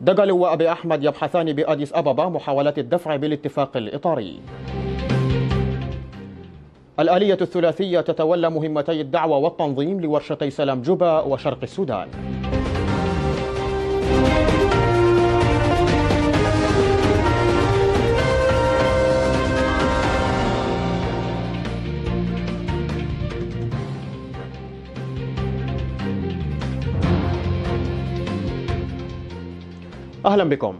دجل وأبي أحمد يبحثان بأديس أبابا محاولات الدفع بالاتفاق الإطاري الآلية الثلاثية تتولى مهمتي الدعوة والتنظيم لورشتي سلام جوبا وشرق السودان أهلا بكم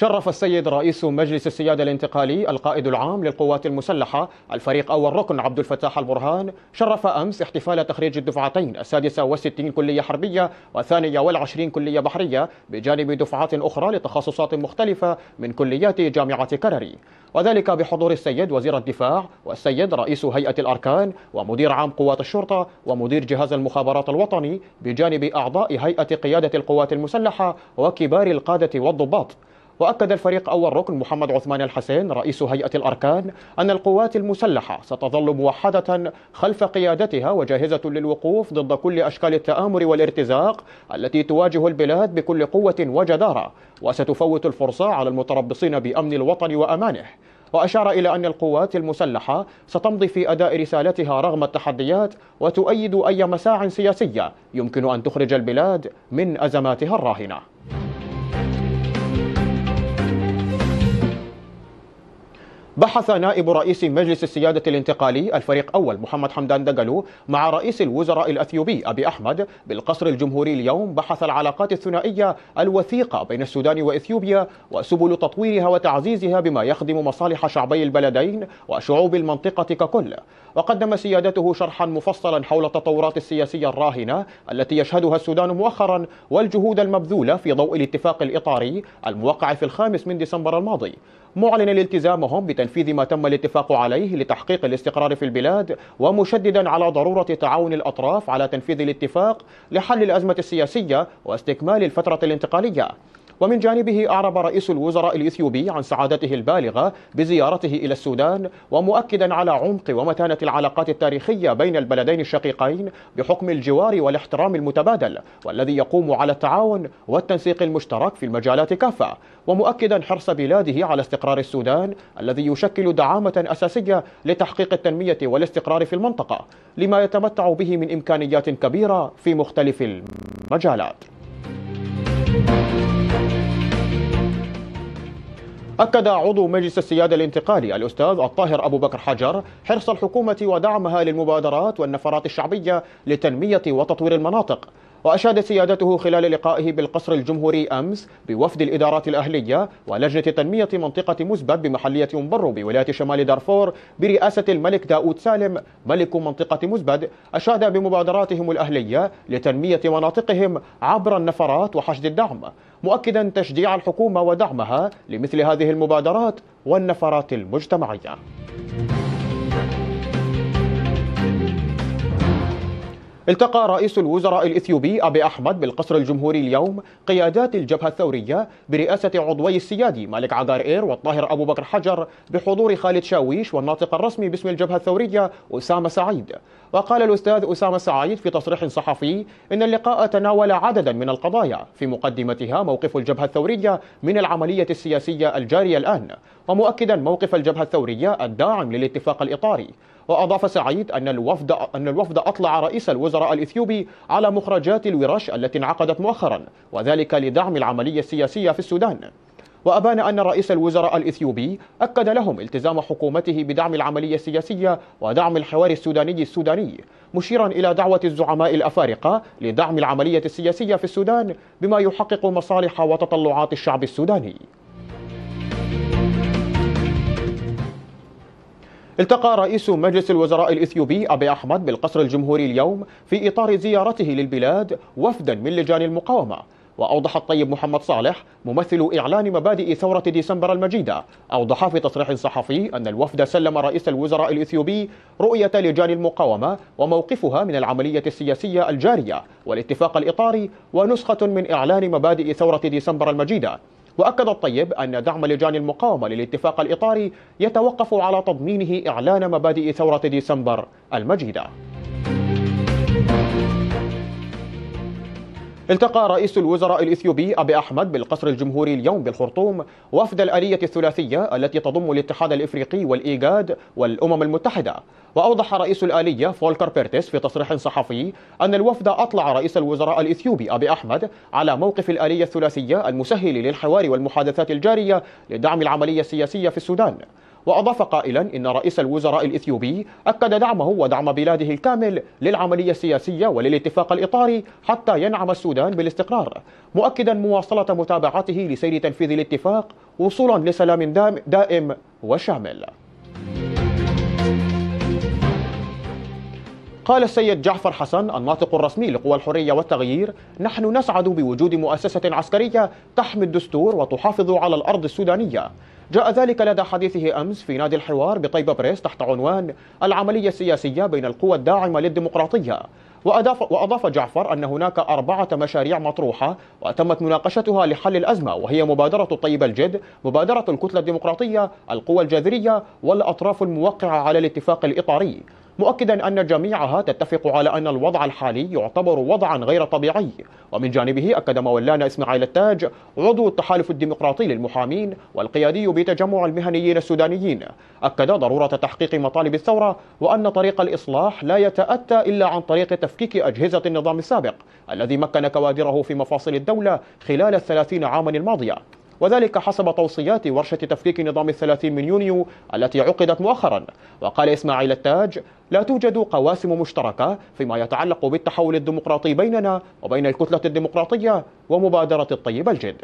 شرف السيد رئيس مجلس السيادة الانتقالي القائد العام للقوات المسلحة الفريق أول ركن عبد الفتاح البرهان شرف أمس احتفال تخريج الدفعتين السادسة والستين كلية حربية والثانية والعشرين كلية بحرية بجانب دفعات أخرى لتخصصات مختلفة من كليات جامعة كرري وذلك بحضور السيد وزير الدفاع والسيد رئيس هيئة الأركان ومدير عام قوات الشرطة ومدير جهاز المخابرات الوطني بجانب أعضاء هيئة قيادة القوات المسلحة وكبار القادة والضباط وأكد الفريق أول ركن محمد عثمان الحسين رئيس هيئة الأركان أن القوات المسلحة ستظل موحدة خلف قيادتها وجاهزة للوقوف ضد كل أشكال التآمر والارتزاق التي تواجه البلاد بكل قوة وجدارة وستفوت الفرصة على المتربصين بأمن الوطن وأمانه وأشار إلى أن القوات المسلحة ستمضي في أداء رسالتها رغم التحديات وتؤيد أي مساع سياسية يمكن أن تخرج البلاد من أزماتها الراهنة بحث نائب رئيس مجلس السيادة الانتقالي الفريق أول محمد حمدان دقلو مع رئيس الوزراء الأثيوبي أبي أحمد بالقصر الجمهوري اليوم بحث العلاقات الثنائية الوثيقة بين السودان وإثيوبيا وسبل تطويرها وتعزيزها بما يخدم مصالح شعبي البلدين وشعوب المنطقة ككل وقدم سيادته شرحا مفصلا حول التطورات السياسية الراهنة التي يشهدها السودان مؤخرا والجهود المبذولة في ضوء الاتفاق الإطاري الموقع في الخامس من ديسمبر الماضي معلنا التزامهم بتنفيذ ما تم الاتفاق عليه لتحقيق الاستقرار في البلاد ومشددا على ضرورة تعاون الأطراف على تنفيذ الاتفاق لحل الأزمة السياسية واستكمال الفترة الانتقالية ومن جانبه أعرب رئيس الوزراء الإثيوبي عن سعادته البالغة بزيارته إلى السودان ومؤكدا على عمق ومتانة العلاقات التاريخية بين البلدين الشقيقين بحكم الجوار والاحترام المتبادل والذي يقوم على التعاون والتنسيق المشترك في المجالات كافة ومؤكدا حرص بلاده على استقرار السودان الذي يشكل دعامة أساسية لتحقيق التنمية والاستقرار في المنطقة لما يتمتع به من إمكانيات كبيرة في مختلف المجالات أكد عضو مجلس السيادة الانتقالي الأستاذ الطاهر أبو بكر حجر حرص الحكومة ودعمها للمبادرات والنفرات الشعبية لتنمية وتطوير المناطق وأشاد سيادته خلال لقائه بالقصر الجمهوري أمس بوفد الإدارات الأهلية ولجنة تنمية منطقة مزبب بمحلية أمبرو بولاية شمال دارفور برئاسة الملك داود سالم ملك منطقة مزبد أشاد بمبادراتهم الأهلية لتنمية مناطقهم عبر النفرات وحشد الدعم مؤكدا تشجيع الحكومة ودعمها لمثل هذه المبادرات والنفرات المجتمعية التقى رئيس الوزراء الإثيوبي أبي أحمد بالقصر الجمهوري اليوم قيادات الجبهة الثورية برئاسة عضوي السيادي مالك عقار إير والطاهر أبو بكر حجر بحضور خالد شاويش والناطق الرسمي باسم الجبهة الثورية أسامة سعيد وقال الأستاذ أسامة سعيد في تصريح صحفي إن اللقاء تناول عددا من القضايا في مقدمتها موقف الجبهة الثورية من العملية السياسية الجارية الآن ومؤكدا موقف الجبهة الثورية الداعم للاتفاق الإطاري وأضاف سعيد أن الوفد أن الوفد أطلع رئيس الوزراء الإثيوبي على مخرجات الورش التي انعقدت مؤخرا وذلك لدعم العملية السياسية في السودان وأبان أن رئيس الوزراء الإثيوبي أكد لهم التزام حكومته بدعم العملية السياسية ودعم الحوار السوداني السوداني مشيرا إلى دعوة الزعماء الأفارقة لدعم العملية السياسية في السودان بما يحقق مصالح وتطلعات الشعب السوداني التقى رئيس مجلس الوزراء الإثيوبي أبي أحمد بالقصر الجمهوري اليوم في إطار زيارته للبلاد وفدا من لجان المقاومة وأوضح الطيب محمد صالح ممثل إعلان مبادئ ثورة ديسمبر المجيدة أوضح في تصريح صحفي أن الوفد سلم رئيس الوزراء الإثيوبي رؤية لجان المقاومة وموقفها من العملية السياسية الجارية والاتفاق الإطاري ونسخة من إعلان مبادئ ثورة ديسمبر المجيدة وأكد الطيب أن دعم لجان المقاومة للاتفاق الإطاري يتوقف على تضمينه إعلان مبادئ ثورة ديسمبر المجيدة التقى رئيس الوزراء الإثيوبي أبي أحمد بالقصر الجمهوري اليوم بالخرطوم وفد الآلية الثلاثية التي تضم الاتحاد الإفريقي والإيجاد والأمم المتحدة وأوضح رئيس الآلية فولكر بيرتس في تصريح صحفي أن الوفد أطلع رئيس الوزراء الإثيوبي أبي أحمد على موقف الآلية الثلاثية المسهل للحوار والمحادثات الجارية لدعم العملية السياسية في السودان وأضاف قائلا إن رئيس الوزراء الإثيوبي أكد دعمه ودعم بلاده الكامل للعملية السياسية وللاتفاق الإطاري حتى ينعم السودان بالاستقرار مؤكدا مواصلة متابعته لسير تنفيذ الاتفاق وصولا لسلام دائم وشامل قال السيد جعفر حسن الناطق الرسمي لقوى الحريه والتغيير: نحن نسعد بوجود مؤسسه عسكريه تحمي الدستور وتحافظ على الارض السودانيه، جاء ذلك لدى حديثه أمس في نادي الحوار بطيبة بريس تحت عنوان العملية السياسية بين القوى الداعمة للديمقراطية وأضاف, وأضاف جعفر أن هناك أربعة مشاريع مطروحة وتمت مناقشتها لحل الأزمة وهي مبادرة الطيب الجد مبادرة الكتلة الديمقراطية القوى الجذرية والأطراف الموقعة على الاتفاق الإطاري مؤكدا أن جميعها تتفق على أن الوضع الحالي يعتبر وضعا غير طبيعي ومن جانبه أكد مولانا إسماعيل التاج عضو التحالف الديمقراطي للمحامين والقيادي بتجمع المهنيين السودانيين أكد ضرورة تحقيق مطالب الثورة وأن طريق الإصلاح لا يتأتى إلا عن طريق تفكيك أجهزة النظام السابق الذي مكن كوادره في مفاصل الدولة خلال الثلاثين عاما الماضية وذلك حسب توصيات ورشة تفكيك نظام الثلاثين من يونيو التي عقدت مؤخرا وقال إسماعيل التاج لا توجد قواسم مشتركة فيما يتعلق بالتحول الديمقراطي بيننا وبين الكتلة الديمقراطية ومبادرة الطيب الجد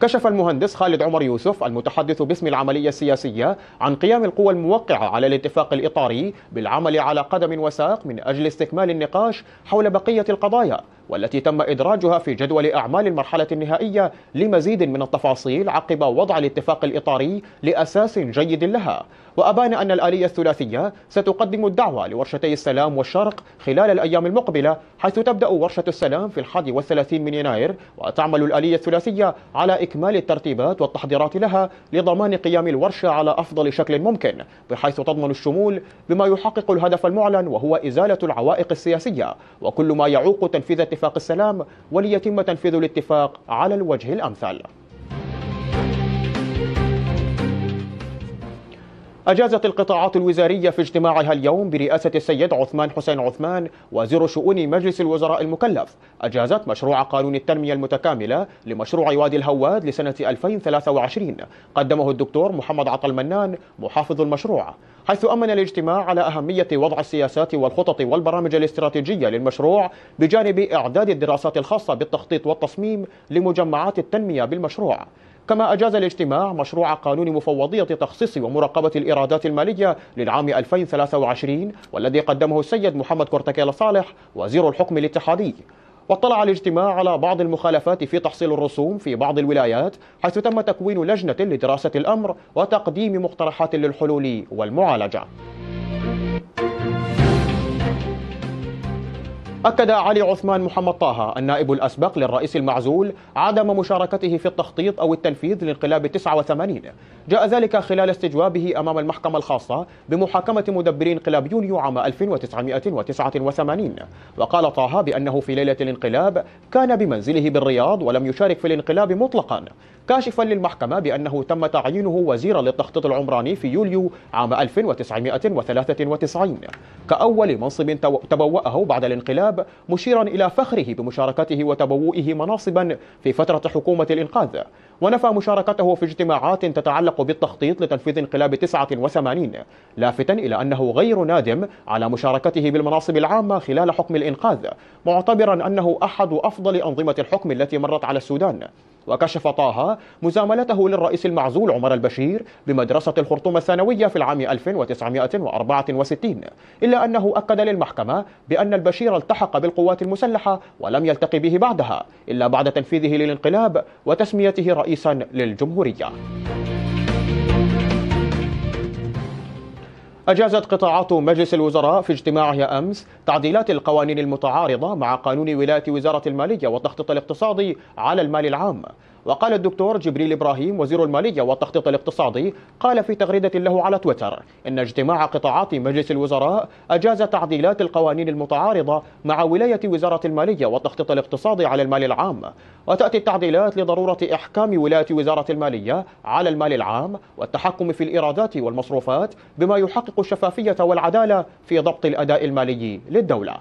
كشف المهندس خالد عمر يوسف المتحدث باسم العملية السياسية عن قيام القوى الموقعة على الاتفاق الإطاري بالعمل على قدم وساق من أجل استكمال النقاش حول بقية القضايا والتي تم إدراجها في جدول أعمال المرحلة النهائية لمزيد من التفاصيل عقب وضع الاتفاق الإطاري لأساس جيد لها وأبان أن الآلية الثلاثية ستقدم الدعوة لورشتي السلام والشرق خلال الأيام المقبلة حيث تبدأ ورشة السلام في الحادي والثلاثين من يناير وتعمل الآلية الثلاثية على إكمال الترتيبات والتحضيرات لها لضمان قيام الورشة على أفضل شكل ممكن بحيث تضمن الشمول بما يحقق الهدف المعلن وهو إزالة العوائق السياسية وكل ما يعوق تنفيذ اتفاق اتفاق السلام وليتم تنفيذ الاتفاق على الوجه الأمثل أجازت القطاعات الوزارية في اجتماعها اليوم برئاسة السيد عثمان حسين عثمان وزير شؤون مجلس الوزراء المكلف أجازت مشروع قانون التنمية المتكاملة لمشروع وادي الهواد لسنة 2023 قدمه الدكتور محمد عطا المنان محافظ المشروع حيث أمن الاجتماع على أهمية وضع السياسات والخطط والبرامج الاستراتيجية للمشروع بجانب إعداد الدراسات الخاصة بالتخطيط والتصميم لمجمعات التنمية بالمشروع كما أجاز الاجتماع مشروع قانون مفوضية تخصيص ومراقبة الإيرادات المالية للعام 2023 والذي قدمه السيد محمد كورتكيل صالح وزير الحكم الاتحادي واطلع الاجتماع على بعض المخالفات في تحصيل الرسوم في بعض الولايات حيث تم تكوين لجنة لدراسة الأمر وتقديم مقترحات للحلول والمعالجة أكد علي عثمان محمد طه النائب الأسبق للرئيس المعزول عدم مشاركته في التخطيط أو التنفيذ لانقلاب 89 جاء ذلك خلال استجوابه أمام المحكمة الخاصة بمحاكمة مدبري انقلاب يونيو عام 1989 وقال طه بأنه في ليلة الانقلاب كان بمنزله بالرياض ولم يشارك في الانقلاب مطلقا كاشفا للمحكمة بأنه تم تعيينه وزيرا للتخطيط العمراني في يوليو عام 1993 كأول منصب تبوأه بعد الانقلاب مشيرا إلى فخره بمشاركته وتبوئه مناصبا في فترة حكومة الإنقاذ ونفى مشاركته في اجتماعات تتعلق بالتخطيط لتنفيذ انقلاب 89 لافتا إلى أنه غير نادم على مشاركته بالمناصب العامة خلال حكم الإنقاذ معتبرا أنه أحد أفضل أنظمة الحكم التي مرت على السودان وكشف طه مزاملته للرئيس المعزول عمر البشير بمدرسة الخرطوم الثانوية في العام 1964 إلا أنه أكد للمحكمة بأن البشير التحق بالقوات المسلحة ولم يلتقي به بعدها إلا بعد تنفيذه للانقلاب وتسميته رئيسا للجمهورية أجازت قطاعات مجلس الوزراء في اجتماعها أمس تعديلات القوانين المتعارضة مع قانون ولاية وزارة المالية والتخطيط الاقتصادي على المال العام وقال الدكتور جبريل إبراهيم وزير المالية والتخطيط الاقتصادي قال في تغريدة له على تويتر إن اجتماع قطاعات مجلس الوزراء أجاز تعديلات القوانين المتعارضة مع ولاية وزارة المالية والتخطيط الاقتصادي على المال العام وتأتي التعديلات لضرورة إحكام ولاية وزارة المالية على المال العام والتحكم في الإيرادات والمصروفات بما يحقق الشفافية والعدالة في ضبط الأداء المالي للدولة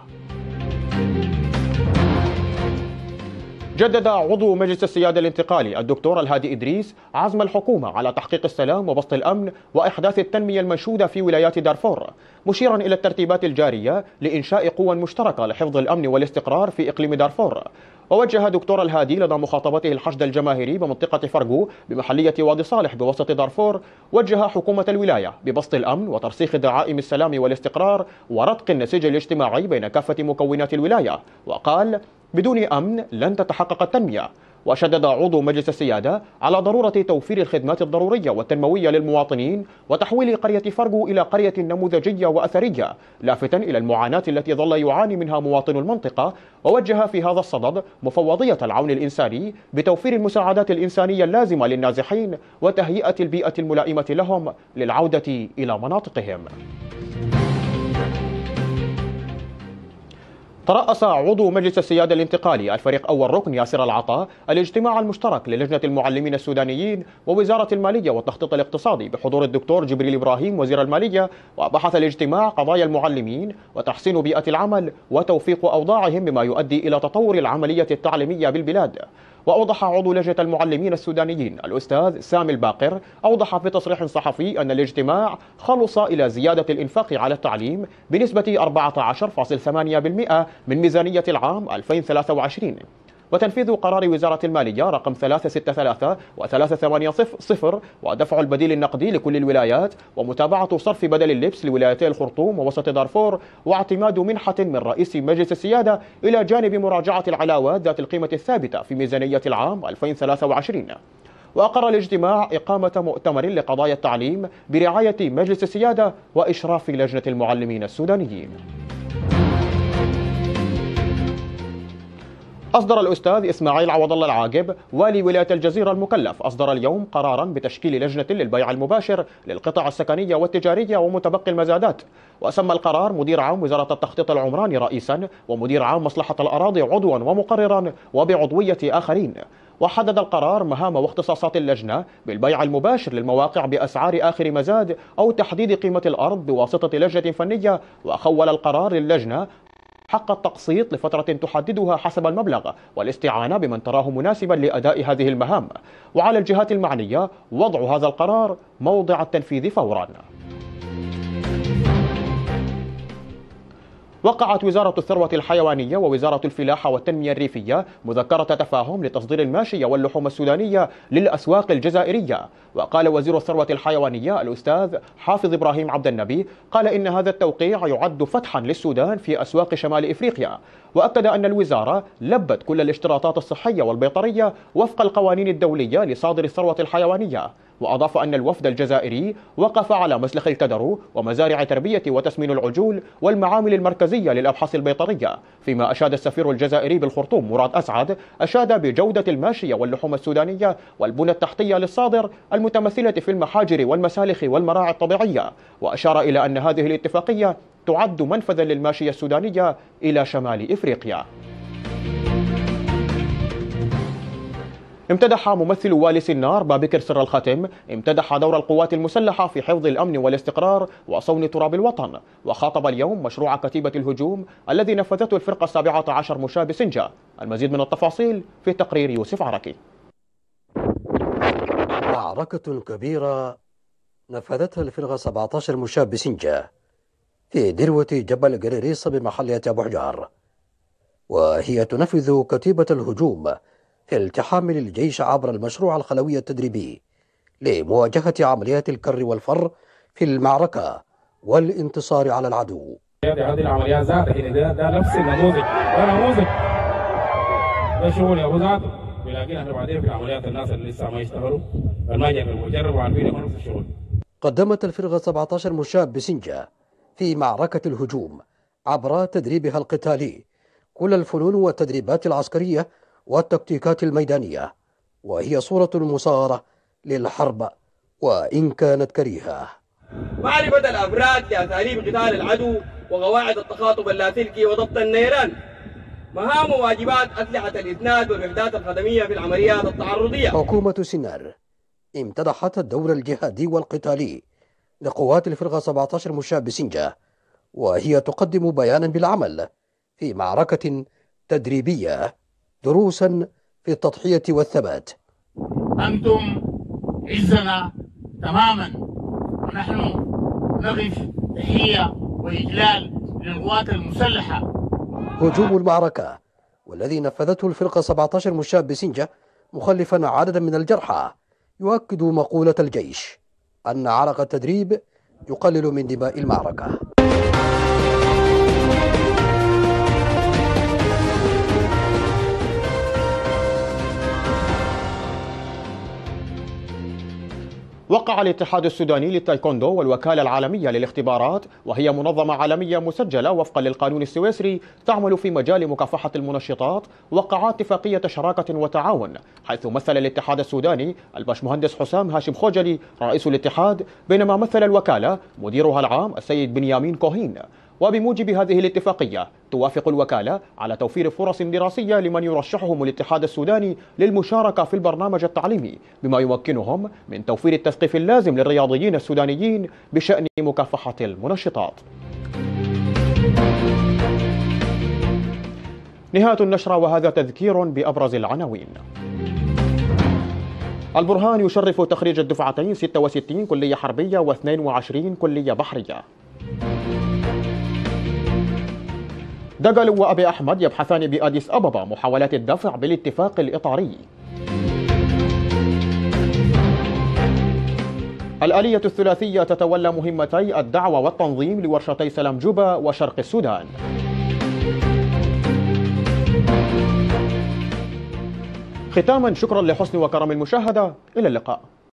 جدد عضو مجلس السيادة الانتقالي الدكتور الهادي إدريس عزم الحكومة على تحقيق السلام وبسط الأمن وإحداث التنمية المنشودة في ولايات دارفور مشيرا إلى الترتيبات الجارية لإنشاء قوى مشتركة لحفظ الأمن والاستقرار في إقليم دارفور ووجه دكتور الهادي لدى مخاطبته الحشد الجماهيري بمنطقة فرقو بمحلية وادي صالح بوسط دارفور وجه حكومة الولاية ببسط الأمن وترسيخ دعائم السلام والاستقرار ورتق النسيج الاجتماعي بين كافة مكونات الولاية وقال بدون أمن لن تتحقق التنمية وشدد عضو مجلس السيادة على ضرورة توفير الخدمات الضرورية والتنموية للمواطنين وتحويل قرية فرقو إلى قرية نموذجية وأثرية لافتا إلى المعاناة التي ظل يعاني منها مواطن المنطقة ووجه في هذا الصدد مفوضية العون الإنساني بتوفير المساعدات الإنسانية اللازمة للنازحين وتهيئة البيئة الملائمة لهم للعودة إلى مناطقهم ترأس عضو مجلس السيادة الانتقالي الفريق أول ركن ياسر العطاء الاجتماع المشترك للجنة المعلمين السودانيين ووزارة المالية والتخطيط الاقتصادي بحضور الدكتور جبريل إبراهيم وزير المالية وبحث الاجتماع قضايا المعلمين وتحسين بيئة العمل وتوفيق أوضاعهم بما يؤدي إلى تطور العملية التعليمية بالبلاد وأوضح عضو لجنة المعلمين السودانيين الأستاذ سامي الباقر أوضح في تصريح صحفي أن الاجتماع خلص إلى زيادة الإنفاق على التعليم بنسبة 14.8% من ميزانية العام 2023 وتنفيذ قرار وزارة المالية رقم 363 و 380 ودفع البديل النقدي لكل الولايات ومتابعة صرف بدل اللبس لولايتي الخرطوم ووسط دارفور واعتماد منحة من رئيس مجلس السيادة إلى جانب مراجعة العلاوات ذات القيمة الثابتة في ميزانية العام 2023 وأقر الاجتماع إقامة مؤتمر لقضايا التعليم برعاية مجلس السيادة وإشراف لجنة المعلمين السودانيين أصدر الأستاذ إسماعيل عوض الله العاقب والي ولاية الجزيرة المكلف أصدر اليوم قرارا بتشكيل لجنة للبيع المباشر للقطع السكنية والتجارية ومتبقي المزادات وسمى القرار مدير عام وزارة التخطيط العمراني رئيسا ومدير عام مصلحة الأراضي عضوا ومقررا وبعضوية آخرين وحدد القرار مهام واختصاصات اللجنة بالبيع المباشر للمواقع بأسعار آخر مزاد أو تحديد قيمة الأرض بواسطة لجنة فنية وخول القرار للجنة حق التقسيط لفترة تحددها حسب المبلغ والاستعانة بمن تراه مناسبا لأداء هذه المهام وعلى الجهات المعنية وضع هذا القرار موضع التنفيذ فوراً وقعت وزارة الثروة الحيوانية ووزارة الفلاحة والتنمية الريفية مذكرة تفاهم لتصدير الماشية واللحوم السودانية للأسواق الجزائرية وقال وزير الثروة الحيوانية الأستاذ حافظ إبراهيم عبد النبي قال إن هذا التوقيع يعد فتحا للسودان في أسواق شمال إفريقيا وأكد أن الوزارة لبت كل الاشتراطات الصحية والبيطرية وفق القوانين الدولية لصادر الثروة الحيوانية وأضاف أن الوفد الجزائري وقف على مسلخ الكدرو ومزارع تربية وتسمين العجول والمعامل المركزية للأبحاث البيطرية فيما أشاد السفير الجزائري بالخرطوم مراد أسعد أشاد بجودة الماشية واللحوم السودانية والبنى التحتية للصادر المتمثلة في المحاجر والمسالخ والمراعي الطبيعية وأشار إلى أن هذه الاتفاقية تعد منفذا للماشية السودانية إلى شمال إفريقيا امتدح ممثل والي سنار بابكر سر الخاتم امتدح دور القوات المسلحة في حفظ الأمن والاستقرار وصون تراب الوطن وخاطب اليوم مشروع كتيبة الهجوم الذي نفذته الفرقة السابعة عشر مشاة بسنجة المزيد من التفاصيل في تقرير يوسف عركي معركة كبيرة نفذتها الفرقة 17 مشاة بسنجة في دروة جبل قريريصة بمحلية أبو حجار وهي تنفذ كتيبة الهجوم التحام للجيش عبر المشروع الخلوي التدريبي لمواجهة عمليات الكر والفر في المعركة والانتصار على العدو هذه العمليات ذاتها يعني ده, ده نفس النموذج ده نموذج ده شغل يا ذاته احنا بعدين في عمليات الناس اللي لسه ما يشتغلوا ما جربوا جربوا عارفين الشغل قدمت الفرقة 17 مشاب بسنجة في معركة الهجوم عبر تدريبها القتالي كل الفنون والتدريبات العسكرية والتكتيكات الميدانية وهي صورة المصارة للحرب وإن كانت كريهة معرفة الأفراد لأساليب قتال العدو وقواعد التخاطب اللاسلكي وضبط النيران مهام وواجبات أسلحة الإسناد والوحدات الخدمية في العمليات التعرضية حكومة سنار امتدحت الدور الجهادي والقتالي لقوات الفرقة 17 مشاة بسنجة وهي تقدم بيانا بالعمل في معركة تدريبية دروسا في التضحية والثبات أنتم عزنا تماما ونحن نقف تحية وإجلال للقوات المسلحة هجوم المعركة والذي نفذته الفرقة 17 مشاب بسنجة مخلفا عددا من الجرحى يؤكد مقولة الجيش أن عرق التدريب يقلل من دماء المعركة وقع الاتحاد السوداني للتايكوندو والوكالة العالمية للاختبارات وهي منظمة عالمية مسجلة وفقا للقانون السويسري تعمل في مجال مكافحة المنشطات وقع اتفاقية شراكة وتعاون حيث مثل الاتحاد السوداني البشمهندس حسام هاشم خوجلي رئيس الاتحاد بينما مثل الوكالة مديرها العام السيد بنيامين كوهين وبموجب هذه الاتفاقية توافق الوكالة على توفير فرص دراسية لمن يرشحهم الاتحاد السوداني للمشاركة في البرنامج التعليمي بما يمكنهم من توفير التثقيف اللازم للرياضيين السودانيين بشأن مكافحة المنشطات نهاية النشرة وهذا تذكير بأبرز العناوين البرهان يشرف تخريج الدفعتين 66 كلية حربية و22 كلية بحرية دجل وأبي أحمد يبحثان بأديس أبابا محاولات الدفع بالاتفاق الإطاري الآلية الثلاثية تتولى مهمتي الدعوة والتنظيم لورشتي سلام جوبا وشرق السودان ختاما شكرا لحسن وكرم المشاهدة إلى اللقاء